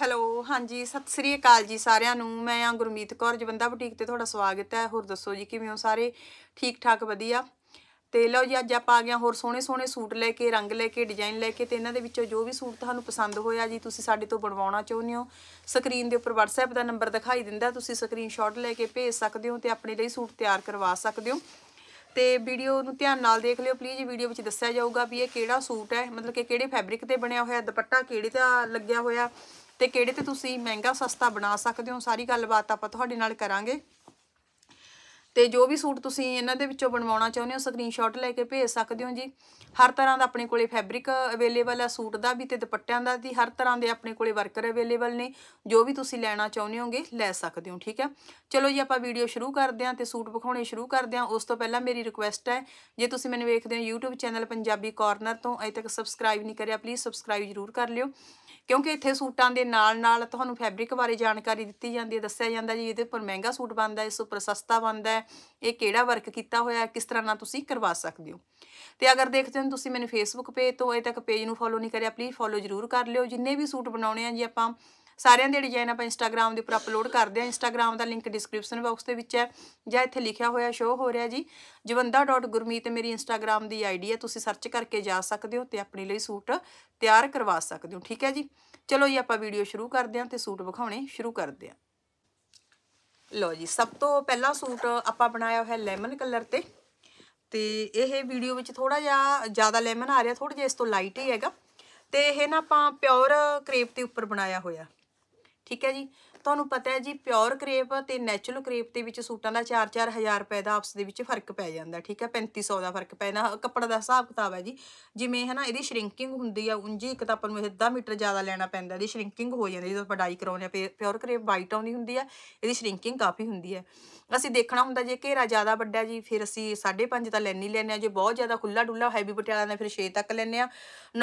hello ਹਾਂਜੀ ਸਤਿ ਸ੍ਰੀ ਅਕਾਲ ਜੀ ਸਾਰਿਆਂ ਨੂੰ ਮੈਂ ਆ ਗੁਰਮੀਤ ਕੌਰ ਜਵੰਦਾ ਬੁਟੀਕ ਤੇ ਤੁਹਾਡਾ ਸਵਾਗਤ ਹੈ ਹੋਰ ਦੱਸੋ ਜੀ ਕਿਵੇਂ ਹੋ ਸਾਰੇ ਠੀਕ ਠਾਕ ਵਧੀਆ ਤੇ ਲਓ ਜੀ ਅੱਜ ਆਪਾਂ ਆ ਗਏ ਹੋਰ ਸੋਹਣੇ ਸੋਹਣੇ ਸੂਟ ਲੈ ਕੇ ਰੰਗ ਲੈ ਕੇ ਡਿਜ਼ਾਈਨ ਲੈ ਕੇ ਤੇ ਇਹਨਾਂ ਦੇ ਵਿੱਚੋਂ ਜੋ ਵੀ ਸੂਟ ਤੁਹਾਨੂੰ ਪਸੰਦ ਹੋਇਆ ਜੀ ਤੁਸੀਂ ਸਾਡੇ ਤੋਂ ਬਣਵਾਉਣਾ ਚਾਹੁੰਦੇ ਹੋ ਸਕਰੀਨ ਦੇ ਉੱਪਰ WhatsApp ਦਾ ਨੰਬਰ ਦਿਖਾਈ ਦਿੰਦਾ ਤੁਸੀਂ ਸਕਰੀਨਸ਼ਾਟ ਲੈ ਕੇ ਭੇਜ ਸਕਦੇ ਹੋ ਤੇ ਆਪਣੇ ਲਈ ਸੂਟ ਤਿਆਰ ਕਰਵਾ ਸਕਦੇ ਹੋ ਤੇ ਵੀਡੀਓ ਨੂੰ ਧਿਆਨ ਨਾਲ ਦੇਖ ਲਿਓ ਪਲੀਜ਼ ਵੀਡੀਓ ਵਿੱਚ ਦੱਸਿਆ ਜਾਊਗਾ ਵੀ ਇਹ ਕਿਹੜਾ ਸੂਟ ਹੈ ਮਤਲਬ ਕਿ ਕਿਹੜੇ ਫੈਬਰਿਕ ਤੇ ਬਣਿਆ ਹੋਇਆ ਦੁਪੱਟਾ ਕਿਹੜੇ ਦਾ ਲੱਗਿਆ ਹੋਇਆ ਤੇ ਕਿਹੜੇ ਤੇ ਤੁਸੀਂ ਮਹਿੰਗਾ ਸਸਤਾ ਬਣਾ ਸਕਦੇ ਹੋ ਸਾਰੀ ਗੱਲਬਾਤ ਆਪਾਂ ਤੁਹਾਡੇ ਨਾਲ ਕਰਾਂਗੇ ਤੇ ਜੋ ਵੀ ਸੂਟ ਤੁਸੀਂ ਇਹਨਾਂ ਦੇ ਵਿੱਚੋਂ ਬਣਵਾਉਣਾ ਚਾਹੁੰਦੇ ਹੋ ਸਕਰੀਨਸ਼ਾਟ ਲੈ ਕੇ ਭੇਜ ਸਕਦੇ ਹੋ ਜੀ ਹਰ ਤਰ੍ਹਾਂ ਦਾ ਆਪਣੇ ਕੋਲੇ ਫੈਬਰਿਕ ਅਵੇਲੇਬਲ ਹੈ ਸੂਟ ਦਾ ਵੀ ਤੇ ਦੁਪੱਟਿਆਂ ਦਾ ਵੀ ਹਰ ਤਰ੍ਹਾਂ ਦੇ ਆਪਣੇ ਕੋਲੇ ਵਰਕਰ ਅਵੇਲੇਬਲ ਨੇ ਜੋ ਵੀ ਤੁਸੀਂ ਲੈਣਾ ਚਾਹੁੰਦੇ ਹੋਗੇ ਲੈ ਸਕਦੇ ਹੋ ਠੀਕ ਹੈ ਚਲੋ ਜੀ ਆਪਾਂ ਵੀਡੀਓ ਸ਼ੁਰੂ ਕਰਦੇ ਹਾਂ ਤੇ ਸੂਟ ਵਿਖਾਉਣੇ ਸ਼ੁਰੂ ਕਰਦੇ ਹਾਂ ਉਸ ਤੋਂ ਪਹਿਲਾਂ ਮੇਰੀ ਰਿਕੁਐਸਟ ਹੈ ਜੇ ਤੁਸੀਂ ਮੈਨੂੰ ਵੇਖਦੇ ਹੋ YouTube ਚੈਨਲ ਪੰਜਾਬੀ ਕਾਰਨਰ ਤੋਂ ਅਜੇ ਤੱਕ ਸਬਸਕ੍ਰਾਈਬ ਨਹੀਂ ਕਰਿਆ ਪਲੀਜ਼ ਸਬਸਕ੍ਰਾਈਬ ਜ਼ਰੂਰ ਕਰ ਲਿਓ ਕਿਉਂਕਿ ਇੱਥੇ ਸੂਟਾਂ ਦੇ ਨਾਲ ਨਾਲ ਤੁਹਾਨੂੰ ਫੈਬਰਿਕ ਬਾਰੇ ਜਾਣਕਾਰੀ ਦਿੱਤੀ ਜਾਂਦੀ ਹੈ ਦੱਸਿਆ ਜਾਂਦਾ ਜੀ ਇਹਦੇ ਉੱਪਰ ਮਹਿੰਗਾ ਸੂਟ ਬਣਦਾ ਇਸ ਉੱਪਰ ਸਸਤਾ ਬਣਦਾ ਹੈ ਇਹ ਕਿਹੜਾ ਵਰਕ ਕੀਤਾ ਹੋਇਆ ਹੈ ਕਿਸ ਤਰ੍ਹਾਂ ਨਾਲ ਤੁਸੀਂ ਕਰਵਾ ਸਕਦੇ ਹੋ ਤੇ ਅਗਰ ਦੇਖਦੇ ਹੋ ਤੁਸੀਂ ਮੈਨੂੰ ਫੇਸਬੁੱਕ ਪੇਜ ਤੋਂ ਅਜੇ ਤੱਕ ਪੇਜ ਨੂੰ ਫੋਲੋ ਨਹੀਂ ਕਰਿਆ ਪਲੀਜ਼ ਫੋਲੋ ਜ਼ਰੂਰ ਕਰ ਲਿਓ ਜਿੰਨੇ ਵੀ ਸੂਟ ਬਣਾਉਣੇ ਆ ਜੀ ਆਪਾਂ ਸਾਰਿਆਂ ਦੇ ਡਿਜ਼ਾਈਨ ਆਪਾਂ ਇੰਸਟਾਗ੍ਰam ਦੇ ਉੱਪਰ ਅਪਲੋਡ ਕਰਦੇ ਆ ਇੰਸਟਾਗ੍ਰam ਦਾ ਲਿੰਕ ਡਿਸਕ੍ਰਿਪਸ਼ਨ ਬਾਕਸ ਦੇ ਵਿੱਚ ਹੈ ਜਾਂ ਇੱਥੇ ਲਿਖਿਆ ਹੋਇਆ ਸ਼ੋ ਹੋ ਰਿਹਾ ਜੀ jawanda.gurmeet ਮੇਰੀ ਇੰਸਟਾਗ੍ਰam ਦੀ ਆਈਡੀ ਹੈ ਤੁਸੀਂ ਸਰਚ ਕਰਕੇ ਜਾ ਸਕਦੇ ਹੋ ਤੇ ਆਪਣੇ ਲਈ ਸੂਟ ਤਿਆਰ ਕਰਵਾ ਸਕਦੇ ਹੋ ਠੀਕ ਹੈ ਜੀ ਚਲੋ ਜੀ ਆਪਾਂ ਵੀਡੀਓ ਸ਼ੁਰੂ ਕਰਦੇ ਆ ਤੇ ਸੂਟ ਵਿਖਾਉਣੇ ਸ਼ੁਰੂ ਕਰਦੇ ਆ ਲੋ ਜੀ ਸਭ ਤੋਂ ਪਹਿਲਾ ਸੂਟ ਆਪਾਂ ਬਣਾਇਆ ਹੋਇਆ ਲੈਮਨ ਕਲਰ ਤੇ ਤੇ ਇਹ ਵੀਡੀਓ ਵਿੱਚ ਥੋੜਾ ਜਿਹਾ ਜ਼ਿਆਦਾ ਲੈਮਨ ਆ ਰਿਹਾ ਥੋੜਾ ਜਿਹਾ ਇਸ ਤੋਂ ਲਾਈਟ ਹੀ ਹੈਗਾ ਤੇ ਇਹ ਨਾ ਆਪਾਂ ਪਿਓਰ ਕ੍ਰੇਪ ਦੇ ਉੱਪਰ ਬਣਾਇਆ ਹੋਇਆ ਠੀਕ ਹੈ ਜੀ ਤੁਹਾਨੂੰ ਪਤਾ ਹੈ ਜੀ ਪਿਓਰ ਕ੍ਰੇਪ ਤੇ ਨੈਚੁਰਲ ਕ੍ਰੇਪ ਦੇ ਵਿੱਚ ਸੂਟਾਂ ਦਾ 4-4000 ਰੁਪਏ ਦਾ ਆਪਸ ਦੇ ਵਿੱਚ ਫਰਕ ਪੈ ਜਾਂਦਾ ਠੀਕ ਹੈ 3500 ਦਾ ਫਰਕ ਪੈਣਾ ਕੱਪੜਾ ਦਾ ਹਿਸਾਬ ਕਿਤਾਬ ਹੈ ਜੀ ਜਿਵੇਂ ਹੈ ਨਾ ਇਹਦੀ ਸ਼ਰਿੰਕਿੰਗ ਹੁੰਦੀ ਆ ਉਂਝੀ ਇੱਕ ਤਾਂ ਆਪਾਂ ਨੂੰ ਅੱਧਾ ਮੀਟਰ ਜ਼ਿਆਦਾ ਲੈਣਾ ਪੈਂਦਾ ਇਹਦੀ ਸ਼ਰਿੰਕਿੰਗ ਹੋ ਜਾਂਦੀ ਜਦੋਂ ਪੜਾਈ ਕਰਾਉਂਦੇ ਆ ਪਿਓਰ ਕ੍ਰੇਪ ਵਾਈਟ ਆਉਂਦੀ ਹੁੰਦੀ ਆ ਇਹਦੀ ਸ਼ਰਿੰਕਿੰਗ ਕਾਫੀ ਹੁੰਦੀ ਹੈ ਅਸੀਂ ਦੇਖਣਾ ਹੁੰਦਾ ਜੇ ਘੇਰਾ ਜ਼ਿਆਦਾ ਵੱਡਾ ਜੀ ਫਿਰ ਅਸੀਂ 5.5 ਤਾਂ ਲੈਣੀ ਲੈਣੇ ਆ ਜੇ ਬਹੁਤ ਜ਼ਿਆਦਾ ਖੁੱਲਾ ਡੁੱਲਾ ਹੈਵੀ ਪਟਿਆਲਾ ਦਾ ਫਿਰ 6 ਤੱਕ ਲੈਣੇ ਆ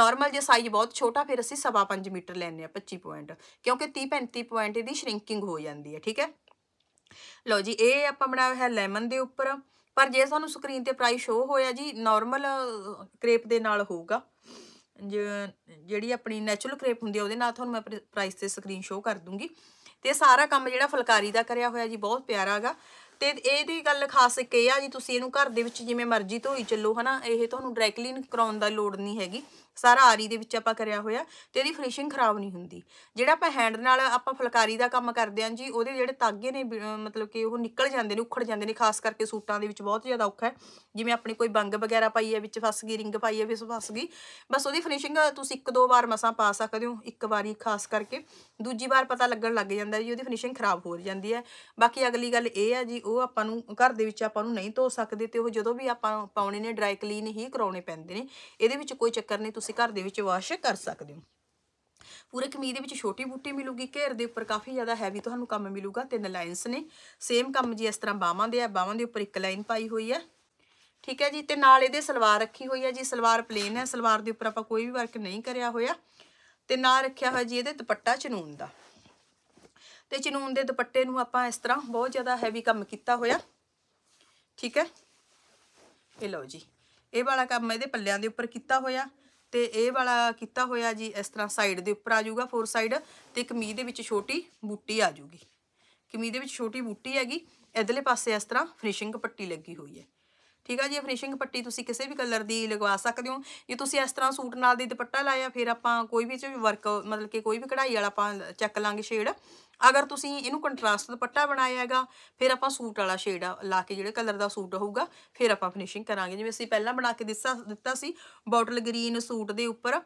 ਨਾਰਮਲ ਜੇ ਸਾਈਜ਼ ਬਹੁਤ ਛੋਟਾ ਫਿਰ ਅਸੀਂ 5.5 ਮੀਟਰ ਲੈਣੇ ਆ 25 ਪੁਆਇੰਟ ਕਿਉਂਕਿ 30 35 ਪੁਆਇੰਟ ਇਹਦੀ ਪਿੰਕਿੰਗ ਹੋ ਜਾਂਦੀ ਹੈ ਠੀਕ ਹੈ ਲਓ ਜੀ ਇਹ ਆਪਾਂ ਬਣਾਇਆ ਹੈ ਲੈਮਨ ਦੇ ਉੱਪਰ ਪਰ ਜੇ ਸਾਨੂੰ ਸਕਰੀਨ ਤੇ ਪ੍ਰਾਈਸ ਸ਼ੋ ਹੋਇਆ ਜੀ ਨਾਰਮਲ ਕ੍ਰੇਪ ਦੇ ਨਾਲ ਹੋਊਗਾ ਜਿਹੜੀ ਆਪਣੀ ਨੇਚਰਲ ਕ੍ਰੇਪ ਹੁੰਦੀ ਹੈ ਉਹਦੇ ਨਾਲ ਤੁਹਾਨੂੰ ਮੈਂ ਪ੍ਰਾਈਸ ਤੇ ਸਕਰੀਨ ਸ਼ੋ ਕਰ ਦੂੰਗੀ ਤੇ ਸਾਰਾ ਕੰਮ ਜਿਹੜਾ ਫਲਕਾਰੀ ਦਾ ਕਰਿਆ ਹੋਇਆ ਜੀ ਬਹੁਤ ਪਿਆਰਾ ਹੈਗਾ ਤੇ ਇਹਦੀ ਗੱਲ ਖਾਸ ਇੱਕ ਇਹ ਆ ਜੀ ਤੁਸੀਂ ਇਹਨੂੰ ਘਰ ਦੇ ਵਿੱਚ ਜਿਵੇਂ ਮਰਜ਼ੀ ਧੋਈ ਚੱਲੋ ਹਨਾ ਇਹ ਤੁਹਾਨੂੰ ਡਾਇਰੈਕਟਲੀ ਕਰਾਉਣ ਦਾ ਲੋੜ ਨਹੀਂ ਹੈਗੀ ਸਾਰਾ ਆਰੀ ਦੇ ਵਿੱਚ ਆਪਾਂ ਕਰਿਆ ਹੋਇਆ ਤੇ ਇਹਦੀ ਫਿਨਿਸ਼ਿੰਗ ਖਰਾਬ ਨਹੀਂ ਹੁੰਦੀ ਜਿਹੜਾ ਆਪਾਂ ਹੈਂਡ ਨਾਲ ਆਪਾਂ ਫੁਲਕਾਰੀ ਦਾ ਕੰਮ ਕਰਦੇ ਆਂ ਜੀ ਉਹਦੇ ਜਿਹੜੇ ਤਾਗੇ ਨੇ ਮਤਲਬ ਕਿ ਉਹ ਨਿਕਲ ਜਾਂਦੇ ਨੇ ਉਖੜ ਜਾਂਦੇ ਨੇ ਖਾਸ ਕਰਕੇ ਸੂਟਾਂ ਦੇ ਵਿੱਚ ਬਹੁਤ ਜ਼ਿਆਦਾ ਔਖਾ ਹੈ ਜਿਵੇਂ ਆਪਣੀ ਕੋਈ ਬੰਗ ਵਗੈਰਾ ਪਾਈ ਹੈ ਵਿੱਚ ਫਸ ਗਈ ਰਿੰਗ ਪਾਈ ਹੈ ਵਿੱਚ ਫਸ ਗਈ ਬਸ ਉਹਦੀ ਫਿਨਿਸ਼ਿੰਗ ਤੁਸੀਂ ਇੱਕ ਦੋ ਵਾਰ ਮਸਾਂ ਪਾ ਸਕਦੇ ਹੋ ਇੱਕ ਵਾਰੀ ਖਾਸ ਕਰਕੇ ਦੂਜੀ ਵਾਰ ਪਤਾ ਲੱਗਣ ਲੱਗ ਜਾਂਦਾ ਜੀ ਉਹਦੀ ਫਿਨਿਸ਼ਿੰਗ ਖਰਾਬ ਹੋ ਜਾਂਦੀ ਹੈ ਬਾਕੀ ਅਗਲੀ ਗੱਲ ਇਹ ਹੈ ਜੀ ਉਹ ਆਪਾਂ ਨੂੰ ਘਰ ਦੇ ਵਿੱਚ ਆਪਾਂ ਨੂੰ ਨਹੀਂ ਧੋ ਸਕਦੇ ਤੇ ਉਹ ਜਦੋਂ ਵੀ ਆਪਾਂ ਪਾਉਣੇ ਨੇ ਡਰਾਈ ਕਲੀਨ ਹੀ ਕਰਾਉਣੇ ਪੈਂਦੇ ਨੇ ਇਹਦੇ ਵਿੱਚ ਕੋਈ ਚੱਕਰ ਨਹੀਂ ਤੁਸੀਂ ਘਰ ਦੇ ਵਿੱਚ ਵਾਸ਼ ਕਰ ਸਕਦੇ ਹੋ ਪੂਰੇ ਕਮੀਜ਼ ਦੇ ਵਿੱਚ ਛੋਟੀ ਬੂਟੀ ਮਿਲੂਗੀ ਘੇਰ ਦੇ ਉੱਪਰ ਕਾਫੀ ਜ਼ਿਆਦਾ ਹੈਵੀ ਤੁਹਾਨੂੰ ਕੰਮ ਮਿਲੂਗਾ ਤਿੰਨ ਲਾਈਨਸ ਨੇ ਸੇਮ ਕੰਮ ਜੀ ਇਸ ਤਰ੍ਹਾਂ ਬਾਹਾਂ ਦੇ ਆ ਬਾਹਾਂ ਦੇ ਉੱਪਰ ਇੱਕ ਲਾਈਨ ਪਾਈ ਹੋਈ ਹੈ ਠੀਕ ਹੈ ਜੀ ਤੇ ਨਾਲ ਇਹਦੇ ਸਲਵਾਰ ਰੱਖੀ ਹੋਈ ਹੈ ਜੀ ਸਲਵਾਰ ਪਲੇਨ ਹੈ ਸਲਵਾਰ ਦੇ ਉੱਪਰ ਆਪਾਂ ਕੋਈ ਵੀ ਵਰਕ ਨਹੀਂ ਕਰਿਆ ਹੋਇਆ ਤੇ ਨਾਲ ਰੱਖਿਆ ਹੋਇਆ ਜੀ ਇਹਦੇ ਦੁਪੱਟਾ ਚਨੂਨ ਦਾ ਤੇ ਚਨੂਨ ਦੇ ਦੁਪੱਟੇ ਨੂੰ ਆਪਾਂ ਇਸ ਤਰ੍ਹਾਂ ਬਹੁਤ ਜ਼ਿਆਦਾ ਹੈਵੀ ਕੰਮ ਕੀਤਾ ਹੋਇਆ ਠੀਕ ਹੈ ਇਹ ਲਓ ਜੀ ਇਹ ਵਾਲਾ ਕੰਮ ਇਹਦੇ ਪੱਲਿਆਂ ਦੇ ਉੱਪਰ ਕੀਤਾ ਹੋਇਆ ਤੇ ਇਹ ਵਾਲਾ ਕੀਤਾ ਹੋਇਆ ਜੀ ਇਸ ਤਰ੍ਹਾਂ ਸਾਈਡ ਦੇ ਉੱਪਰ ਆ ਜਾਊਗਾ ਫੋਰ ਸਾਈਡ ਤੇ ਕਮੀਜ਼ ਦੇ ਵਿੱਚ ਛੋਟੀ ਬੂਟੀ ਆ ਜਾਊਗੀ ਕਮੀਜ਼ ਦੇ ਵਿੱਚ ਛੋਟੀ ਬੂਟੀ ਹੈਗੀ ਇਧਰਲੇ ਪਾਸੇ ਇਸ ਤਰ੍ਹਾਂ ਫਿਨਿਸ਼ਿੰਗ ਪੱਟੀ ਲੱਗੀ ਹੋਈ ਹੈ ਠੀਕ ਆ ਜੀ ਫਿਨਿਸ਼ਿੰਗ ਪੱਟੀ ਤੁਸੀਂ ਕਿਸੇ ਵੀ ਕਲਰ ਦੀ ਲਗਵਾ ਸਕਦੇ ਹੋ ਜੇ ਤੁਸੀਂ ਇਸ ਤਰ੍ਹਾਂ ਸੂਟ ਨਾਲ ਦੀ ਦੁਪੱਟਾ ਲਾਇਆ ਫਿਰ ਆਪਾਂ ਕੋਈ ਵੀ ਚ ਵਰਕ ਮਤਲਬ ਕਿ ਕੋਈ ਵੀ ਕਢਾਈ ਵਾਲਾ ਆਪਾਂ ਚੱਕ ਲਾਂਗੇ ਸ਼ੇਡ ਅਗਰ ਤੁਸੀਂ ਇਹਨੂੰ ਕੰਟਰਾਸਟ ਦੁਪੱਟਾ ਬਣਾਇਆ ਹੈਗਾ ਫਿਰ ਆਪਾਂ ਸੂਟ ਵਾਲਾ ਸ਼ੇਡ ਲਾ ਕੇ ਜਿਹੜੇ ਕਲਰ ਦਾ ਸੂਟ ਹੋਊਗਾ ਫਿਰ ਆਪਾਂ ਫਿਨਿਸ਼ਿੰਗ ਕਰਾਂਗੇ ਜਿਵੇਂ ਅਸੀਂ ਪਹਿਲਾਂ ਬਣਾ ਕੇ ਦਿੱਤਾ ਦਿੱਤਾ ਸੀ ਬੋਟਲ ਗ੍ਰੀਨ ਸੂਟ ਦੇ ਉੱਪਰ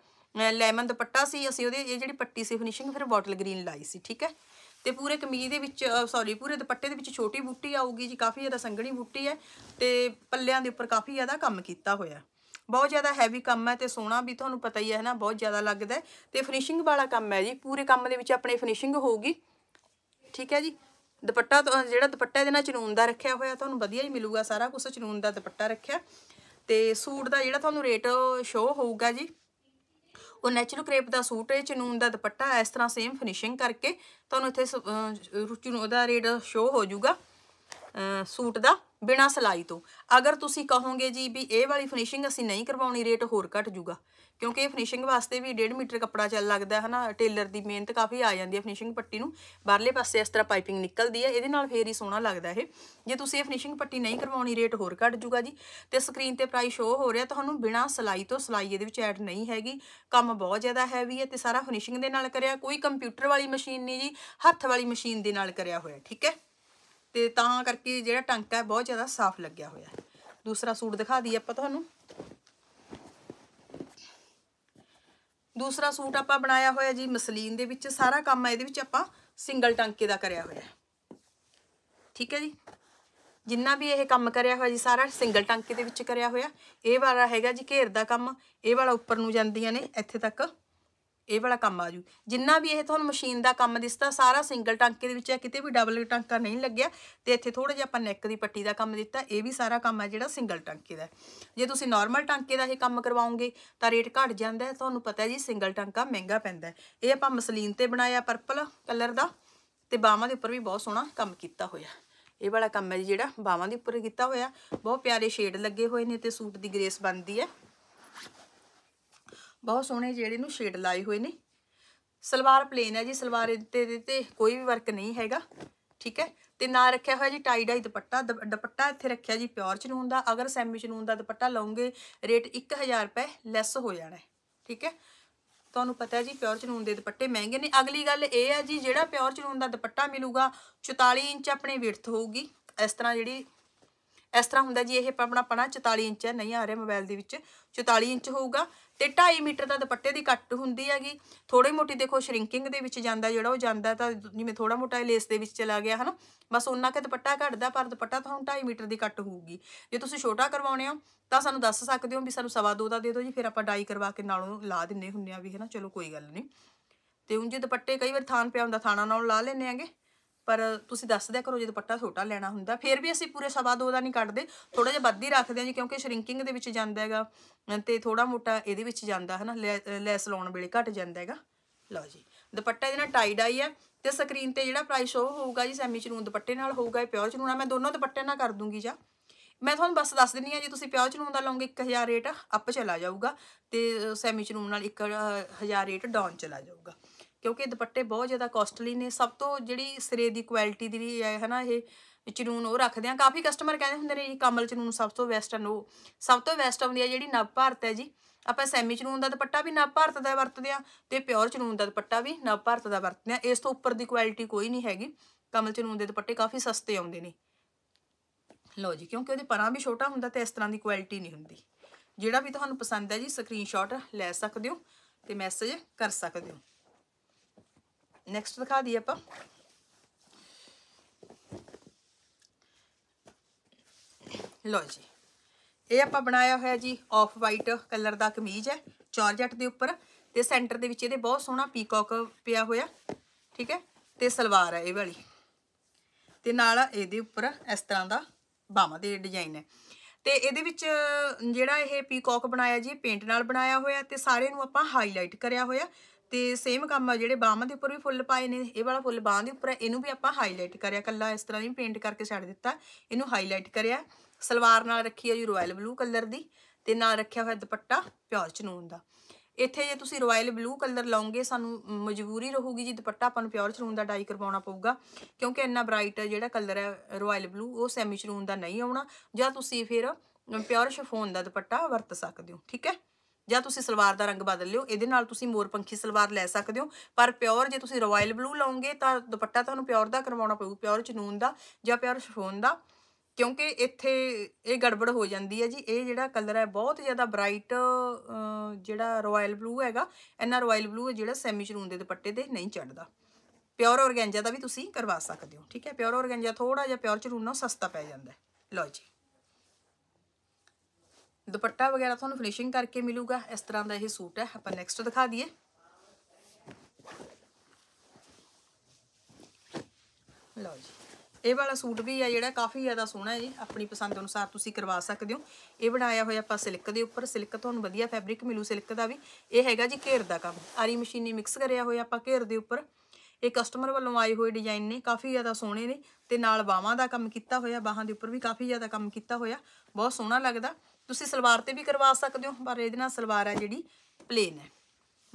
ਲੈਮਨ ਦੁਪੱਟਾ ਸੀ ਅਸੀਂ ਉਹਦੇ ਇਹ ਜਿਹੜੀ ਪੱਟੀ ਸੀ ਫਿਨਿਸ਼ਿੰਗ ਫਿਰ ਬੋਟਲ ਗ੍ਰੀਨ ਲਾਈ ਸੀ ਠੀਕ ਹੈ ਤੇ ਪੂਰੇ ਕਮੀਜ਼ ਦੇ ਵਿੱਚ ਸੌਰੀ ਪੂਰੇ ਦੁਪੱਟੇ ਦੇ ਵਿੱਚ ਛੋਟੀ ਬੂਟੀ ਆਊਗੀ ਜੀ ਕਾਫੀ ਜ਼ਿਆਦਾ ਸੰਘਣੀ ਬੂਟੀ ਹੈ ਤੇ ਪੱਲਿਆਂ ਦੇ ਉੱਪਰ ਕਾਫੀ ਜ਼ਿਆਦਾ ਕੰਮ ਕੀਤਾ ਹੋਇਆ ਬਹੁਤ ਜ਼ਿਆਦਾ ਹੈਵੀ ਕੰਮ ਹੈ ਤੇ ਸੋਹਣਾ ਵੀ ਤੁਹਾਨੂੰ ਪਤਾ ਹੀ ਹੈ ਨਾ ਬਹੁਤ ਜ਼ਿਆਦਾ ਲੱਗਦਾ ਤੇ ਫਿਨਿਸ਼ਿੰਗ ਵਾਲਾ ਕੰਮ ਹੈ ਜੀ ਪੂਰੇ ਕੰਮ ਦੇ ਵਿੱਚ ਆਪਣੇ ਫਿਨਿਸ਼ਿੰਗ ਹੋਊਗੀ ਠੀਕ ਹੈ ਜੀ ਦੁਪੱਟਾ ਜਿਹੜਾ ਦੁਪੱਟਾ ਇਹਦੇ ਨਾਲ ਚਨੂਨ ਦਾ ਰੱਖਿਆ ਹੋਇਆ ਤੁਹਾਨੂੰ ਵਧੀਆ ਹੀ ਮਿਲੂਗਾ ਸਾਰਾ ਕੁਝ ਚਨੂਨ ਦਾ ਦੁਪੱਟਾ ਰੱਖਿਆ ਤੇ ਸੂਟ ਦਾ ਜਿਹੜਾ ਤੁਹਾਨੂੰ ਰੇਟ ਸ਼ੋ ਹੋਊਗਾ ਜੀ ਉਹ ਨੈਚੁਰਲ ਕ੍ਰੇਪ ਦਾ ਸੂਟ ਹੈ ਚਨੂਨ ਦਾ ਦੁਪੱਟਾ ਇਸ ਤਰ੍ਹਾਂ ਸੇਮ ਫਿਨਿਸ਼ਿੰਗ ਕਰਕੇ ਤੁਹਾਨੂੰ ਇੱਥੇ ਰੁਚੀ ਨੂੰ ਉਹਦਾ ਰੇਟ ਸ਼ੋ ਹੋ ਜਾਊਗਾ ਸੂਟ ਦਾ ਬਿਨਾ ਸਲਾਈ ਤੋਂ ਅਗਰ ਤੁਸੀਂ ਕਹੋਗੇ ਜੀ ਵੀ ਇਹ ਵਾਲੀ ਫਿਨਿਸ਼ਿੰਗ ਅਸੀਂ ਨਹੀਂ ਕਰਵਾਉਣੀ ਰੇਟ ਹੋਰ ਘਟ ਜੂਗਾ ਕਿਉਂਕਿ ਇਹ ਫਿਨਿਸ਼ਿੰਗ ਵਾਸਤੇ ਵੀ 1.5 ਮੀਟਰ ਕੱਪੜਾ ਚੱਲ ਲੱਗਦਾ ਹੈ ਨਾ ਟੇਲਰ ਦੀ ਮਿਹਨਤ ਕਾਫੀ ਆ ਜਾਂਦੀ ਹੈ ਫਿਨਿਸ਼ਿੰਗ ਪੱਟੀ ਨੂੰ ਬਾਹਰਲੇ ਪਾਸੇ ਇਸ ਤਰ੍ਹਾਂ ਪਾਈਪਿੰਗ ਨਿਕਲਦੀ ਹੈ ਇਹਦੇ ਨਾਲ ਫੇਰ ਹੀ ਸੋਹਣਾ ਲੱਗਦਾ ਇਹ ਜੇ ਤੁਸੀਂ ਇਹ ਫਿਨਿਸ਼ਿੰਗ ਪੱਟੀ ਨਹੀਂ ਕਰਵਾਉਣੀ ਰੇਟ ਹੋਰ ਘਟ ਜੂਗਾ ਜੀ ਤੇ ਸਕਰੀਨ ਤੇ ਪ੍ਰਾਈਸ ਸ਼ੋ ਹੋ ਰਿਹਾ ਤੁਹਾਨੂੰ ਬਿਨਾ ਸਲਾਈ ਤੋਂ ਸਲਾਈ ਇਹਦੇ ਵਿੱਚ ਐਡ ਨਹੀਂ ਹੈਗੀ ਕੰਮ ਬਹੁਤ ਜ਼ਿਆਦਾ ਹੈਵੀ ਹੈ ਤੇ ਸਾਰਾ ਫਿਨਿਸ਼ਿੰਗ ਦੇ ਨਾਲ ਕਰਿਆ ਕੋਈ ਕੰਪਿਊਟਰ ਵਾਲੀ ਮਸ਼ੀਨ ਨਹੀਂ ਜੀ ਹੱਥ ਵਾਲੀ ਮਸ਼ੀਨ ਦੇ ਨਾਲ ਕਰਿਆ ਹੋਇਆ ਠੀਕ ਹੈ ਤੇ ਤਾਂ ਕਰਕੇ ਜਿਹੜਾ ਟਾਂਕਾ ਬਹੁਤ ਜ਼ਿਆਦਾ ਸਾਫ਼ ਲੱਗਿਆ ਹੋਇਆ ਹੈ ਦੂਸਰਾ ਸੂਟ ਦਿਖਾ ਦਈਏ ਆਪਾਂ ਤੁਹਾਨੂੰ ਦੂਸਰਾ ਸੂਟ ਆਪਾਂ ਬਣਾਇਆ ਹੋਇਆ ਜੀ ਮਸਲੀਨ ਦੇ ਵਿੱਚ ਸਾਰਾ ਕੰਮ ਇਹਦੇ ਵਿੱਚ ਆਪਾਂ ਸਿੰਗਲ ਟਾਂਕੇ ਦਾ ਕਰਿਆ ਹੋਇਆ ਠੀਕ ਹੈ ਜੀ ਜਿੰਨਾ ਵੀ ਇਹ ਕੰਮ ਕਰਿਆ ਹੋਇਆ ਜੀ ਸਾਰਾ ਸਿੰਗਲ ਟਾਂਕੇ ਦੇ ਵਿੱਚ ਕਰਿਆ ਹੋਇਆ ਇਹ ਵਾਲਾ ਹੈਗਾ ਜੀ ਘੇਰ ਦਾ ਕੰਮ ਇਹ ਵਾਲਾ ਉੱਪਰ ਨੂੰ ਜਾਂਦੀਆਂ ਨੇ ਇੱਥੇ ਤੱਕ ਇਹ ਵਾਲਾ ਕੰਮ ਆ ਜੂ ਜਿੰਨਾ ਵੀ ਇਹ ਤੁਹਾਨੂੰ ਮਸ਼ੀਨ ਦਾ ਕੰਮ ਦਿਸਦਾ ਸਾਰਾ ਸਿੰਗਲ ਟਾਂਕੇ ਦੇ ਵਿੱਚ ਹੈ ਕਿਤੇ ਵੀ ਡਬਲ ਟਾਂਕਾ ਨਹੀਂ ਲੱਗਿਆ ਤੇ ਇੱਥੇ ਥੋੜਾ ਜਿਹਾ ਆਪਾਂ ਨੈਕ ਦੀ ਪੱਟੀ ਦਾ ਕੰਮ ਦਿੱਤਾ ਇਹ ਵੀ ਸਾਰਾ ਕੰਮ ਹੈ ਜਿਹੜਾ ਸਿੰਗਲ ਟਾਂਕੇ ਦਾ ਜੇ ਤੁਸੀਂ ਨਾਰਮਲ ਟਾਂਕੇ ਦਾ ਇਹ ਕੰਮ ਕਰਵਾਉਂਗੇ ਤਾਂ ਰੇਟ ਘਟ ਜਾਂਦਾ ਤੁਹਾਨੂੰ ਪਤਾ ਹੈ ਜੀ ਸਿੰਗਲ ਟਾਂਕਾ ਮਹਿੰਗਾ ਪੈਂਦਾ ਇਹ ਆਪਾਂ ਮਸਲੀਨ ਤੇ ਬਣਾਇਆ ਪਰਪਲ ਕਲਰ ਦਾ ਤੇ ਬਾਹਾਂ ਦੇ ਉੱਪਰ ਵੀ ਬਹੁਤ ਸੋਹਣਾ ਕੰਮ ਕੀਤਾ ਹੋਇਆ ਇਹ ਵਾਲਾ ਕੰਮ ਹੈ ਜਿਹੜਾ ਬਾਹਾਂ ਦੇ ਉੱਪਰ ਕੀਤਾ ਹੋਇਆ ਬਹੁਤ ਪਿਆਰੇ ਸ਼ੇਡ ਲੱਗੇ ਹੋਏ ਨੇ ਤੇ ਸੂਟ ਦੀ ਗ੍ਰੇਸ ਬਣਦੀ ਹੈ ਬਹੁਤ ਸੋਹਣੇ ਜਿਹੜੇ ਨੂੰ ਸ਼ੇਡ ਲਾਏ ਹੋਏ ਨੇ ਸਲਵਾਰ ਪਲੇਨ ਹੈ ਜੀ ਸਲਵਾਰ ਤੇ ਤੇ ਕੋਈ ਵੀ ਵਰਕ ਨਹੀਂ ਹੈਗਾ ਠੀਕ ਹੈ ਤੇ ਨਾਲ ਰੱਖਿਆ ਹੋਇਆ ਜੀ ਟਾਈ ਡਾਈ ਦੁਪੱਟਾ ਦੁਪੱਟਾ ਇੱਥੇ ਰੱਖਿਆ ਜੀ ਪਿਓਰ ਚਨੂਨ ਦਾ ਅਗਰ ਸੈਮੀ ਚਨੂਨ ਦਾ ਦੁਪੱਟਾ ਲਓਗੇ ਰੇਟ 1000 ਰੁਪਏ ਲੈਸ ਹੋ ਜਾਣਾ ਠੀਕ ਹੈ ਤੁਹਾਨੂੰ ਪਤਾ ਹੈ ਜੀ ਪਿਓਰ ਚਨੂਨ ਦੇ ਦੁਪੱਟੇ ਮਹਿੰਗੇ ਨੇ ਅਗਲੀ ਗੱਲ ਇਹ ਹੈ ਜੀ ਜਿਹੜਾ ਪਿਓਰ ਚਨੂਨ ਦਾ ਦੁਪੱਟਾ ਮਿਲੂਗਾ 44 ਇੰਚ ਆਪਣੇ ਵਿੜਥ ਹੋਊਗੀ ਇਸ ਤਰ੍ਹਾਂ ਜਿਹੜੀ ਇਸ ਤਰ੍ਹਾਂ ਹੁੰਦਾ ਜੀ ਇਹ ਆਪਣਾ ਪਣਾ 44 ਇੰਚ ਨਹੀਂ ਆ ਰਿਹਾ ਮੋਬਾਈਲ ਦੇ ਵਿੱਚ 44 ਇੰਚ ਹੋਊਗਾ ਤੇ 2.5 ਮੀਟਰ ਦਾ ਦੁਪੱਟੇ ਦੀ ਕੱਟ ਹੁੰਦੀ ਹੈਗੀ ਥੋੜੀ ਮੋਟੀ ਦੇਖੋ ਸ਼ਰਿੰਕਿੰਗ ਦੇ ਵਿੱਚ ਜਾਂਦਾ ਜਿਹੜਾ ਉਹ ਜਾਂਦਾ ਤਾਂ ਜਿਵੇਂ ਥੋੜਾ ਮੋਟਾ ਲੇਸ ਦੇ ਵਿੱਚ ਚਲਾ ਗਿਆ ਹਨਾ ਬਸ ਉਹਨਾਂ ਕੇ ਦੁਪੱਟਾ ਘਟਦਾ ਪਰ ਦੁਪੱਟਾ ਤੁਹਾਨੂੰ 2.5 ਮੀਟਰ ਦੀ ਕੱਟ ਹੋਊਗੀ ਜੇ ਤੁਸੀਂ ਛੋਟਾ ਕਰਵਾਉਣੇ ਹੋ ਤਾਂ ਸਾਨੂੰ ਦੱਸ ਸਕਦੇ ਹੋ ਵੀ ਸਾਨੂੰ ਸਵਾ 2 ਦਾ ਦੇ ਦਿਓ ਜੀ ਫਿਰ ਆਪਾਂ ਡਾਈ ਕਰਵਾ ਕੇ ਨਾਲ ਉਹਨੂੰ ਲਾ ਦਿੰਨੇ ਹੁੰਨੇ ਆ ਵੀ ਹਨਾ ਚਲੋ ਕੋਈ ਗੱਲ ਨਹੀਂ ਤੇ ਉਂਝ ਦੁਪੱਟੇ ਕਈ ਵਾਰ ਥਾਨ ਪਿਆ ਹੁੰਦਾ ਥਾਣਾ ਨਾਲ ਲਾ ਲੈਨੇ ਆਗੇ ਪਰ ਤੁਸੀਂ ਦੱਸ ਦਿਆ ਕਰੋ ਜੇ ਦੁਪੱਟਾ ਛੋਟਾ ਲੈਣਾ ਹੁੰਦਾ ਫਿਰ ਵੀ ਅਸੀਂ ਪੂਰੇ ਸਵਾ ਦੋ ਦਾ ਨਹੀਂ ਕੱਢਦੇ ਥੋੜਾ ਜਿਹਾ ਵੱਧ ਹੀ ਰੱਖਦੇ ਹਾਂ ਜੀ ਕਿਉਂਕਿ ਸ਼ਰਿੰਕਿੰਗ ਦੇ ਵਿੱਚ ਜਾਂਦਾ ਹੈਗਾ ਤੇ ਥੋੜਾ ਮੋਟਾ ਇਹਦੇ ਵਿੱਚ ਜਾਂਦਾ ਹਨਾ ਲੈਸ ਲਾਉਣ ਵੇਲੇ ਘਟ ਜਾਂਦਾ ਹੈਗਾ ਲਓ ਜੀ ਦੁਪੱਟਾ ਇਹਦੇ ਨਾਲ ਟਾਈਡ ਆਈ ਹੈ ਤੇ ਸਕਰੀਨ ਤੇ ਜਿਹੜਾ ਪ੍ਰਾਈਸ ਸ਼ੋ ਹੋਊਗਾ ਜੀ ਸੈਮੀ ਚਨੂਨ ਦੁਪੱਟੇ ਨਾਲ ਹੋਊਗਾ ਇਹ ਪਿਓਰ ਚਨੂਨ ਆ ਮੈਂ ਦੋਨੋਂ ਦੁਪੱਟੇ ਨਾਲ ਕਰ ਦੂੰਗੀ ਜਾਂ ਮੈਂ ਤੁਹਾਨੂੰ ਬਸ ਦੱਸ ਦਿੰਨੀ ਆ ਜੇ ਤੁਸੀਂ ਪਿਓਰ ਚਨੂਨ ਦਾ ਲਓਗੇ 1000 ਰੇਟ ਅੱਪ ਚਲਾ ਜਾਊਗਾ ਤੇ ਸੈਮੀ ਚਨੂਨ ਨਾਲ 1000 ਰੇਟ ਡਾਊਨ ਚਲਾ ਜਾਊਗਾ ਕਿਉਂਕਿ ਦੁਪੱਟੇ ਬਹੁਤ ਜ਼ਿਆਦਾ ਕਾਸਟਲੀ ਨੇ ਸਭ ਤੋਂ ਜਿਹੜੀ ਸਿਰੇ ਦੀ ਕੁਆਲਿਟੀ ਦੀ ਹੈ ਹਨਾ ਇਹ ਚਨੂਨ ਉਹ ਰੱਖਦੇ ਆ ਕਾਫੀ ਕਸਟਮਰ ਕਹਿੰਦੇ ਹੁੰਦੇ ਨੇ ਇਹ ਕਮਲ ਚਨੂਨ ਸਭ ਤੋਂ ਬੈਸਟ ਹਨ ਉਹ ਸਭ ਤੋਂ ਬੈਸਟ ਆਉਂਦੀ ਹੈ ਜਿਹੜੀ ਨਵ ਭਾਰਤ ਹੈ ਜੀ ਆਪਾਂ ਸੈਮੀ ਚਨੂਨ ਦਾ ਦੁਪੱਟਾ ਵੀ ਨਵ ਭਾਰਤ ਦਾ ਵਰਤਦੇ ਆ ਤੇ ਪਿਓਰ ਚਨੂਨ ਦਾ ਦੁਪੱਟਾ ਵੀ ਨਵ ਭਾਰਤ ਦਾ ਵਰਤਦੇ ਆ ਇਸ ਤੋਂ ਉੱਪਰ ਦੀ ਕੁਆਲਿਟੀ ਕੋਈ ਨਹੀਂ ਹੈਗੀ ਕਮਲ ਚਨੂਨ ਦੇ ਦੁਪੱਟੇ ਕਾਫੀ ਸਸਤੇ ਆਉਂਦੇ ਨੇ ਲਓ ਜੀ ਕਿਉਂਕਿ ਉਹਦੇ ਪਰਾਂ ਵੀ ਛੋਟਾ ਹੁੰਦਾ ਤੇ ਇਸ ਤਰ੍ਹਾਂ ਦੀ ਕੁਆਲਿਟੀ ਨਹੀਂ ਹੁੰਦੀ ਜਿਹੜਾ ਵੀ ਤੁਹਾਨੂੰ ਪਸੰਦ ਹੈ ਜੀ ਸਕਰੀਨਸ਼ਾਟ ਲੈ ਸਕਦੇ ਹੋ ਤੇ ਮੈਸੇਜ ਕਰ ਸਕਦੇ ਹੋ ਨੈਕਸਟ ਦਿਖਾ ਦਈਏ ਆਪਾਂ ਲੋ ਜੀ ਇਹ ਆਪਾਂ ਬਣਾਇਆ ਹੋਇਆ ਜੀ ਆਫ ਵਾਈਟ ਕਲਰ ਦਾ ਕਮੀਜ਼ ਹੈ ਚਾਰਜਟ ਦੇ ਉੱਪਰ ਤੇ ਸੈਂਟਰ ਦੇ ਵਿੱਚ ਇਹਦੇ ਬਹੁਤ ਸੋਹਣਾ ਪੀਕੌਕ ਪਿਆ ਹੋਇਆ ਠੀਕ ਹੈ ਤੇ ਸਲਵਾਰ ਹੈ ਇਹ ਵਾਲੀ ਤੇ ਨਾਲ ਇਹਦੇ ਉੱਪਰ ਇਸ ਤਰ੍ਹਾਂ ਦਾ ਬਾਹਾਂ ਦੇ ਡਿਜ਼ਾਈਨ ਹੈ ਤੇ ਇਹਦੇ ਵਿੱਚ ਜਿਹੜਾ ਇਹ ਪੀਕੌਕ ਬਣਾਇਆ ਜੀ ਪੇਂਟ ਨਾਲ ਬਣਾਇਆ ਹੋਇਆ ਤੇ ਸਾਰੇ ਨੂੰ ਆਪਾਂ ਹਾਈਲਾਈਟ ਕਰਿਆ ਹੋਇਆ ਤੇ ਸੇਮ ਕੰਮ ਆ ਜਿਹੜੇ ਬਾਹਾਂ ਦੇ ਉੱਪਰ ਵੀ ਫੁੱਲ ਪਾਏ ਨੇ ਇਹ ਵਾਲਾ ਫੁੱਲ ਬਾਹਾਂ ਦੇ ਉੱਪਰ ਹੈ ਇਹਨੂੰ ਵੀ ਆਪਾਂ ਹਾਈਲਾਈਟ ਕਰਿਆ ਕੱਲਾ ਇਸ ਤਰ੍ਹਾਂ ਨਹੀਂ ਪੇਂਟ ਕਰਕੇ ਛੱਡ ਦਿੱਤਾ ਇਹਨੂੰ ਹਾਈਲਾਈਟ ਕਰਿਆ ਸਲਵਾਰ ਨਾਲ ਰੱਖੀ ਹੈ ਜੀ ਰਾਇਲ ਬਲੂ ਕਲਰ ਦੀ ਤੇ ਨਾਲ ਰੱਖਿਆ ਹੋਇਆ ਦੁਪੱਟਾ ਪਿਓਰ ਚਨੂਨ ਦਾ ਇੱਥੇ ਜੇ ਤੁਸੀਂ ਰਾਇਲ ਬਲੂ ਕਲਰ ਲਾਉਂਗੇ ਸਾਨੂੰ ਮਜਬੂਰੀ ਰਹੂਗੀ ਜੀ ਦੁਪੱਟਾ ਆਪਾਂ ਨੂੰ ਪਿਓਰ ਚਨੂਨ ਦਾ ਡਾਈ ਕਰਵਾਉਣਾ ਪਊਗਾ ਕਿਉਂਕਿ ਇੰਨਾ ਬ੍ਰਾਈਟ ਜਿਹੜਾ ਕਲਰ ਹੈ ਰਾਇਲ ਬਲੂ ਉਹ ਸੈਮੀ ਚਨੂਨ ਦਾ ਨਹੀਂ ਆਉਣਾ ਜਾਂ ਤੁਸੀਂ ਫਿਰ ਪਿਓਰ ਸ਼ਫੋਨ ਦਾ ਦੁਪੱਟਾ ਵਰਤ ਸਕਦੇ ਹੋ ਠੀਕ ਹੈ ਜਾਂ ਤੁਸੀਂ ਸਲਵਾਰ ਦਾ ਰੰਗ ਬਦਲ ਲਿਓ ਇਹਦੇ ਨਾਲ ਤੁਸੀਂ ਮੋਰ ਪੰਖੀ ਸਲਵਾਰ ਲੈ ਸਕਦੇ ਹੋ ਪਰ ਪਿਓਰ ਜੇ ਤੁਸੀਂ ਰਾਇਲ ਬਲੂ ਲਾਉਂਗੇ ਤਾਂ ਦੁਪੱਟਾ ਤੁਹਾਨੂੰ ਪਿਓਰ ਦਾ ਕਰਵਾਉਣਾ ਪਊ ਪਿਓਰ ਚਨੂਨ ਦਾ ਜਾਂ ਪਿਓਰ ਸ਼ਫੋਨ ਦਾ ਕਿਉਂਕਿ ਇੱਥੇ ਇਹ ਗੜਬੜ ਹੋ ਜਾਂਦੀ ਹੈ ਜੀ ਇਹ ਜਿਹੜਾ ਕਲਰ ਹੈ ਬਹੁਤ ਜ਼ਿਆਦਾ ਬ੍ਰਾਈਟ ਜਿਹੜਾ ਰਾਇਲ ਬਲੂ ਹੈਗਾ ਇਹਨਾਂ ਰਾਇਲ ਬਲੂ ਜਿਹੜਾ ਸੈਮੀ ਚਨੂਨ ਦੇ ਦੁਪੱਟੇ ਤੇ ਨਹੀਂ ਚੜਦਾ ਪਿਓਰ ਔਰਗੈਂਜਾ ਦਾ ਵੀ ਤੁਸੀਂ ਕਰਵਾ ਸਕਦੇ ਹੋ ਠੀਕ ਹੈ ਪਿਓਰ ਔਰਗੈਂਜਾ ਥੋੜਾ ਜਿਹਾ ਪਿਓਰ ਚਨੂਨ ਨਾਲੋਂ ਸਸਤਾ ਪੈ ਜਾਂਦਾ ਲੋ ਲਓ ਜੀ ਦੁਪੱਟਾ ਵਗੈਰਾ ਤੁਹਾਨੂੰ ਫਿਨਿਸ਼ਿੰਗ ਕਰਕੇ ਮਿਲੂਗਾ ਇਸ ਤਰ੍ਹਾਂ ਦਾ ਇਹ ਸੂਟ ਹੈ ਆਪਾਂ ਨੈਕਸਟ ਦਿਖਾ ਦਈਏ ਲਓ ਜੀ ਇਹ ਵਾਲਾ ਸੂਟ ਵੀ ਆ ਜਿਹੜਾ ਕਾਫੀ ਜ਼ਿਆਦਾ ਸੋਹਣਾ ਹੈ ਜੀ ਆਪਣੀ ਪਸੰਦ ਅਨੁਸਾਰ ਤੁਸੀਂ ਕਰਵਾ ਸਕਦੇ ਹੋ ਇਹ ਬਣਾਇਆ ਹੋਇਆ ਆਪਾਂ ਸਿਲਕ ਦੇ ਉੱਪਰ ਸਿਲਕ ਤੁਹਾਨੂੰ ਵਧੀਆ ਫੈਬਰਿਕ ਮਿਲੂ ਸਿਲਕ ਦਾ ਵੀ ਇਹ ਹੈਗਾ ਜੀ ਘੇਰ ਦਾ ਕੰਮ ਆਰੀ ਮਸ਼ੀਨੀ ਮਿਕਸ ਕਰਿਆ ਹੋਇਆ ਆਪਾਂ ਘੇਰ ਦੇ ਉੱਪਰ ਇਹ ਕਸਟਮਰ ਵੱਲੋਂ ਆਏ ਹੋਏ ਡਿਜ਼ਾਈਨ ਨੇ ਕਾਫੀ ਜ਼ਿਆਦਾ ਸੋਹਣੇ ਨੇ ਤੇ ਨਾਲ ਬਾਹਾਂ ਦਾ ਕੰਮ ਕੀਤਾ ਹੋਇਆ ਬਾਹਾਂ ਦੇ ਉੱਪਰ ਵੀ ਕਾਫੀ ਜ਼ਿਆਦਾ ਕੰਮ ਕੀਤਾ ਹੋਇਆ ਬਹੁਤ ਸੋਹਣਾ ਲੱਗਦਾ ਤੁਸੀਂ ਸਲਵਾਰ ਤੇ ਵੀ ਕਰਵਾ ਸਕਦੇ ਹੋ ਪਰ ਇਹਦੇ ਨਾਲ ਸਲਵਾਰ ਹੈ ਜਿਹੜੀ ਪਲੇਨ ਹੈ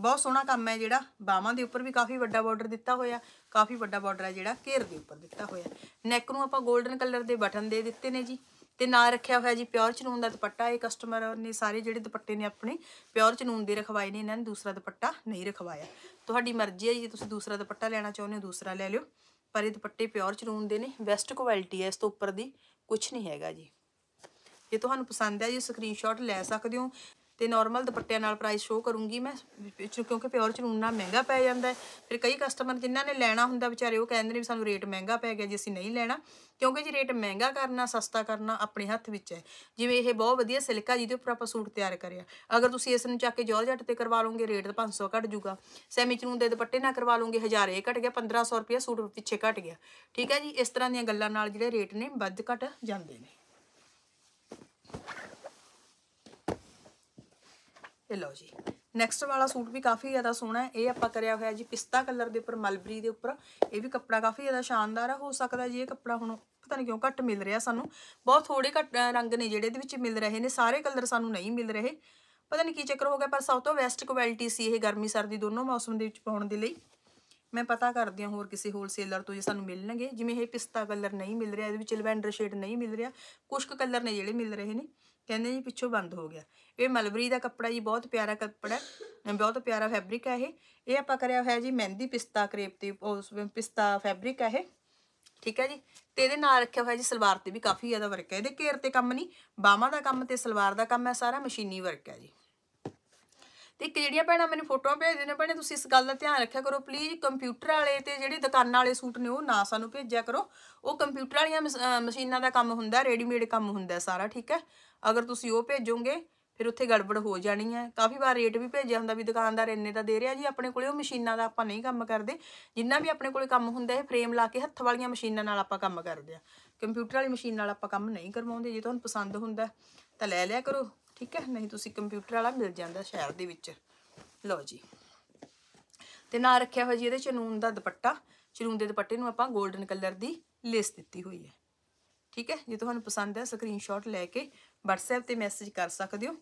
ਬਹੁਤ ਸੋਹਣਾ ਕੰਮ ਹੈ ਜਿਹੜਾ ਬਾਹਾਂ ਦੇ ਉੱਪਰ ਵੀ ਕਾਫੀ ਵੱਡਾ ਬਾਰਡਰ ਦਿੱਤਾ ਹੋਇਆ ਕਾਫੀ ਵੱਡਾ ਬਾਰਡਰ ਹੈ ਜਿਹੜਾ ਘੇਰ ਦੇ ਉੱਪਰ ਦਿੱਤਾ ਹੋਇਆ ਨੈਕ ਨੂੰ ਆਪਾਂ 골ਡਨ ਕਲਰ ਦੇ ਬਟਨ ਦੇ ਦਿੱਤੇ ਨੇ ਜੀ ਤੇ ਨਾਲ ਰੱਖਿਆ ਹੋਇਆ ਜੀ ਪਿਓਰ ਚਨੂਨ ਦਾ ਦੁਪੱਟਾ ਇਹ ਕਸਟਮਰ ਨੇ ਸਾਰੇ ਜਿਹੜੇ ਦੁਪੱਟੇ ਨੇ ਆਪਣੇ ਪਿਓਰ ਚਨੂਨ ਦੇ ਰਖਵਾਏ ਨੇ ਇਹਨਾਂ ਨੇ ਦੂਸਰਾ ਦੁਪੱਟਾ ਨਹੀਂ ਰਖਵਾਇਆ ਤੁਹਾਡੀ ਮਰਜ਼ੀ ਹੈ ਜੀ ਤੁਸੀਂ ਦੂਸਰਾ ਦੁਪੱਟਾ ਲੈਣਾ ਚਾਹੁੰਦੇ ਹੋ ਦੂਸਰਾ ਲੈ ਲਿਓ ਪਰ ਇਹ ਦੁਪੱਟੇ ਪਿਓਰ ਚਨੂਨ ਦੇ ਨੇ ਬੈਸਟ ਕੁਆਲਿਟੀ ਹੈ ਇਸ ਤੋਂ ਉੱਪਰ ਦੀ ਕੁਝ ਨਹੀਂ ਹੈਗਾ ਜੀ ਜੇ ਤੁਹਾਨੂੰ ਪਸੰਦ ਆ ਜੀ ਸਕਰੀਨਸ਼ਾਟ ਲੈ ਸਕਦੇ ਹੋ ਤੇ ਨਾਰਮਲ ਦੁਪੱਟਿਆਂ ਨਾਲ ਪ੍ਰਾਈਸ ਸ਼ੋ ਕਰੂੰਗੀ ਮੈਂ ਕਿਉਂਕਿ ਪਿਓਰ ਚਨੂਨ ਮਹਿੰਗਾ ਪੈ ਜਾਂਦਾ ਫਿਰ ਕਈ ਕਸਟਮਰ ਜਿਨ੍ਹਾਂ ਨੇ ਲੈਣਾ ਹੁੰਦਾ ਵਿਚਾਰੇ ਉਹ ਕਹਿੰਦੇ ਨੇ ਵੀ ਸਾਨੂੰ ਰੇਟ ਮਹਿੰਗਾ ਪੈ ਗਿਆ ਜੀ ਅਸੀਂ ਨਹੀਂ ਲੈਣਾ ਕਿਉਂਕਿ ਜੀ ਰੇਟ ਮਹਿੰਗਾ ਕਰਨਾ ਸਸਤਾ ਕਰਨਾ ਆਪਣੇ ਹੱਥ ਵਿੱਚ ਹੈ ਜਿਵੇਂ ਇਹ ਬਹੁਤ ਵਧੀਆ ਸਿਲਕ ਆ ਜਿਹਦੇ ਉੱਪਰ ਆਪਾਂ ਸੂਟ ਤਿਆਰ ਕਰਿਆ ਅਗਰ ਤੁਸੀਂ ਇਸ ਨੂੰ ਚੱਕ ਕੇ ਜੱਟ ਤੇ ਕਰਵਾ ਲਓਗੇ ਰੇਟ 500 ਘਟ ਜੂਗਾ ਸੈਮੀ ਚਨੂਨ ਦੇ ਦੁਪੱਟੇ ਨਾਲ ਕਰਵਾ ਲਓਗੇ ਹਜ਼ਾਰੇ ਘਟ ਗਿਆ 1500 ਰੁਪਏ ਸੂਟ ਪਿੱਛੇ ਘਟ ਗਿਆ ਠੀਕ ਹੈ ਜੀ ਇਸ ਤਰ੍ਹਾਂ ਦੀਆਂ ਗੱਲਾਂ ਨਾਲ ਜਿਹੜੇ ਰੇਟ ਨੇ ਵੱਧ ਘਟ ਜਾਂਦੇ ਨੇ ਇਹ ਲਓ ਜੀ ਨੈਕਸਟ ਵਾਲਾ ਸੂਟ ਵੀ ਕਾਫੀ ਜ਼ਿਆਦਾ ਸੋਹਣਾ ਹੈ ਇਹ ਆਪਾਂ ਕਰਿਆ ਹੋਇਆ ਜੀ ਪਿਸਤਾ ਕਲਰ ਦੇ ਉੱਪਰ ਮਲਬਰੀ ਦੇ ਉੱਪਰ ਇਹ ਵੀ ਕੱਪੜਾ ਕਾਫੀ ਜ਼ਿਆਦਾ ਸ਼ਾਨਦਾਰ ਆ ਹੋ ਸਕਦਾ ਜੀ ਇਹ ਕੱਪੜਾ ਹੁਣ ਪਤਾ ਨਹੀਂ ਕਿਉਂ ਘੱਟ ਮਿਲ ਰਿਹਾ ਸਾਨੂੰ ਬਹੁਤ ਥੋੜੇ ਘੱਟ ਰੰਗ ਨੇ ਜਿਹੜੇ ਇਹਦੇ ਵਿੱਚ ਮਿਲ ਰਹੇ ਨੇ ਸਾਰੇ ਕਲਰ ਸਾਨੂੰ ਨਹੀਂ ਮਿਲ ਰਹੇ ਪਤਾ ਨਹੀਂ ਕੀ ਚੱਕਰ ਹੋ ਗਿਆ ਪਰ ਸਭ ਤੋਂ ਬੈਸਟ ਕੁਆਲਿਟੀ ਸੀ ਇਹ ਗਰਮੀ ਸਰਦੀ ਦੋਨੋਂ ਮੌਸਮ ਦੇ ਵਿੱਚ ਪਾਉਣ ਦੇ ਲਈ ਮੈਂ ਪਤਾ ਕਰਦੀ ਹਾਂ ਹੋਰ ਕਿਸੇ ਹੋਲਸੇਲਰ ਤੋਂ ਜੇ ਸਾਨੂੰ ਮਿਲਣਗੇ ਜਿਵੇਂ ਇਹ ਪਿਸਤਾ ਕਲਰ ਨਹੀਂ ਮਿਲ ਰਿਹਾ ਇਹਦੇ ਵਿੱਚ ਲਵੈਂਡਰ ਸ਼ੇਡ ਨਹੀਂ ਮਿਲ ਰਿਹਾ ਕੁਝ ਕੁ ਕਲਰ ਨੇ ਜਿਹੜੇ ਮਿਲ ਰਹੇ ਨੇ ਕਹਿੰਦੇ ਜੀ ਪਿੱਛੋਂ ਬੰਦ ਹੋ ਗਿਆ ਇਹ ਮਲਬਰੀ ਦਾ ਕੱਪੜਾ ਜੀ ਬਹੁਤ ਪਿਆਰਾ ਕੱਪੜਾ ਬਹੁਤ ਪਿਆਰਾ ਫੈਬਰਿਕ ਹੈ ਇਹ ਇਹ ਆਪਾਂ ਕਰਿਆ ਹੋਇਆ ਜੀ ਮਹਿੰਦੀ ਪਿਸਤਾ ਕਰੇਪ ਤੇ ਉਸ ਪਿਸਤਾ ਫੈਬਰਿਕ ਹੈ ਇਹ ਠੀਕ ਹੈ ਜੀ ਤੇ ਇਹਦੇ ਨਾਲ ਰੱਖਿਆ ਹੋਇਆ ਜੀ ਸਲਵਾਰ ਤੇ ਵੀ ਕਾਫੀ ਜ਼ਿਆਦਾ ਵਰਕ ਹੈ ਇਹਦੇ ਘੇਰ ਤੇ ਕੰਮ ਨਹੀਂ ਬਾਹਾਂ ਦਾ ਕੰਮ ਤੇ ਸਲਵਾਰ ਦਾ ਕੰਮ ਹੈ ਸਾਰਾ ਮਸ਼ੀਨੀ ਵਰਕ ਹੈ ਜੀ ਤੇ ਇੱਕ ਜਿਹੜੀਆਂ ਭੈਣਾਂ ਮੈਨੂੰ ਫੋਟੋਆਂ ਭੇਜਦੇ ਨੇ ਭੈਣੇ ਤੁਸੀਂ ਇਸ ਗੱਲ ਦਾ ਧਿਆਨ ਰੱਖਿਆ ਕਰੋ ਪਲੀਜ਼ ਕੰਪਿਊਟਰ ਵਾਲੇ ਤੇ ਜਿਹੜੇ ਦੁਕਾਨਾਂ ਵਾਲੇ ਸੂਟ ਨੇ ਉਹ ਨਾ ਸਾਨੂੰ ਭੇਜਿਆ ਕਰੋ ਉਹ ਕੰਪਿਊਟਰ ਵਾਲੀਆਂ ਮਸ਼ੀਨਾਂ ਦਾ ਕੰਮ ਹੁੰਦਾ ਰੈਡੀਮੇਡ ਕੰਮ ਹੁੰਦਾ ਸਾਰਾ ਠੀਕ ਹੈ ਅਗਰ ਤੁਸੀਂ ਉਹ ਭੇਜੋਗੇ ਫਿਰ ਉੱਥੇ ਗੜਬੜ ਹੋ ਜਾਣੀ ਹੈ ਕਾਫੀ ਵਾਰ ਰੇਟ ਵੀ ਭੇਜਿਆ ਹੁੰਦਾ ਵੀ ਦੁਕਾਨਦਾਰ ਇੰਨੇ ਦਾ ਦੇ ਰਿਹਾ ਜੀ ਆਪਣੇ ਕੋਲੇ ਉਹ ਮਸ਼ੀਨਾਂ ਦਾ ਆਪਾਂ ਨਹੀਂ ਕੰਮ ਕਰਦੇ ਜਿੰਨਾ ਵੀ ਆਪਣੇ ਕੋਲੇ ਕੰਮ ਹੁੰਦਾ ਹੈ ਫਰੇਮ ਲਾ ਕੇ ਹੱਥ ਵਾਲੀਆਂ ਮਸ਼ੀਨਾਂ ਨਾਲ ਆਪਾਂ ਕੰਮ ਕਰਦੇ ਆ ਕੰਪਿਊਟਰ ਵਾਲੀ ਮਸ਼ੀਨ ਨਾਲ ਆਪਾਂ ਕੰਮ ਨਹੀਂ ਕਰਵਾਉਂਦੇ ਜੇ ਤੁਹਾਨੂੰ ਪਸੰਦ ਹੁੰਦਾ ਤਾਂ ਲੈ ਲਿਆ ਕਰੋ ਠੀਕ ਹੈ ਨਹੀਂ ਤੁਸੀਂ ਕੰਪਿਊਟਰ ਵਾਲਾ ਮਿਲ ਜਾਂਦਾ ਸ਼ਹਿਰ ਦੇ ਵਿੱਚ ਲਓ ਜੀ ਤੇ ਨਾਲ ਰੱਖਿਆ ਹੋਇਆ ਜੀ ਇਹਦੇ ਚਨੂਨ ਦਾ ਦੁਪੱਟਾ ਚਨੂਨ ਦੇ ਦੁਪੱਟੇ ਨੂੰ ਆਪਾਂ 골ਡਨ ਕਲਰ ਦੀ ਲੇਸ ਦਿੱਤੀ ਹੋਈ ਹੈ ਠੀਕ ਹੈ ਜੇ ਤੁਹਾਨੂੰ ਪਸੰਦ ਹੈ ਸਕਰੀਨਸ਼ਾਟ ਲੈ ਕੇ WhatsApp ਤੇ ਮੈਸੇਜ ਕਰ ਸਕਦੇ ਹੋ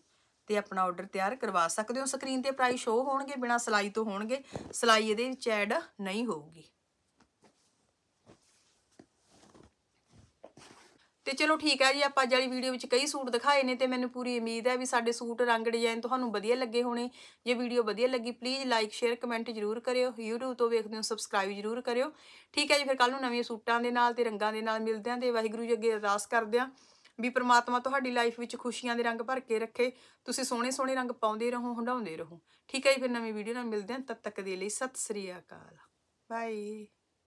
ਤੇ ਆਪਣਾ ਆਰਡਰ ਤਿਆਰ ਕਰਵਾ ਸਕਦੇ ਹੋ ਸਕਰੀਨ ਤੇ ਪ੍ਰਾਈਸ ਸ਼ੋ ਹੋਣਗੇ ਬਿਨਾ ਸਲਾਈ ਤੋਂ ਹੋਣਗੇ ਸਲਾਈ ਇਹਦੇ ਵਿੱਚ ਐਡ ਨਹੀਂ ਹੋਊਗੀ ਤੇ ਚਲੋ ਠੀਕ ਹੈ ਜੀ ਆਪਾਂ ਅੱਜ ਵਾਲੀ ਵੀਡੀਓ ਵਿੱਚ ਕਈ ਸੂਟ ਦਿਖਾਏ ਨੇ ਤੇ ਮੈਨੂੰ ਪੂਰੀ ਉਮੀਦ ਹੈ ਵੀ ਸਾਡੇ ਸੂਟ ਰੰਗ ਡਿਜ਼ਾਈਨ ਤੁਹਾਨੂੰ ਵਧੀਆ ਲੱਗੇ ਹੋਣੇ ਜੇ ਵੀਡੀਓ ਵਧੀਆ ਲੱਗੀ ਪਲੀਜ਼ ਲਾਈਕ ਸ਼ੇਅਰ ਕਮੈਂਟ ਜ਼ਰੂਰ ਕਰਿਓ YouTube ਤੋਂ ਵੇਖਦੇ ਹੋ ਸਬਸਕ੍ਰਾਈਬ ਜ਼ਰੂਰ ਕਰਿਓ ਠੀਕ ਹੈ ਜੀ ਫਿਰ ਕੱਲ ਨੂੰ ਨਵੇਂ ਸੂਟਾਂ ਦੇ ਨਾਲ ਤੇ ਰੰਗਾਂ ਦੇ ਨਾਲ ਮਿਲਦੇ ਆਂ ਤੇ ਵਾਹਿਗੁਰੂ ਜੀ ਅੱਗੇ ਅਰਦਾਸ ਕਰਦੇ ਆਂ ਵੀ ਪ੍ਰਮਾਤਮਾ ਤੁਹਾਡੀ ਲਾਈਫ ਵਿੱਚ ਖੁਸ਼ੀਆਂ ਦੇ ਰੰਗ ਭਰ ਕੇ ਰੱਖੇ ਤੁਸੀਂ ਸੋਹਣੇ ਸੋਹਣੇ ਰੰਗ ਪਾਉਂਦੇ ਰਹੋ ਹੰਡਾਉਂਦੇ ਰਹੋ ਠੀਕ ਹੈ ਜੀ ਫਿਰ ਨਵੀਂ ਵੀਡੀਓ ਨਾਲ ਮਿਲਦੇ ਆਂ ਤਦ ਤੱਕ ਦੇ ਲਈ ਸਤਿ ਸ੍ਰੀ ਅਕਾਲ ਬਾਈ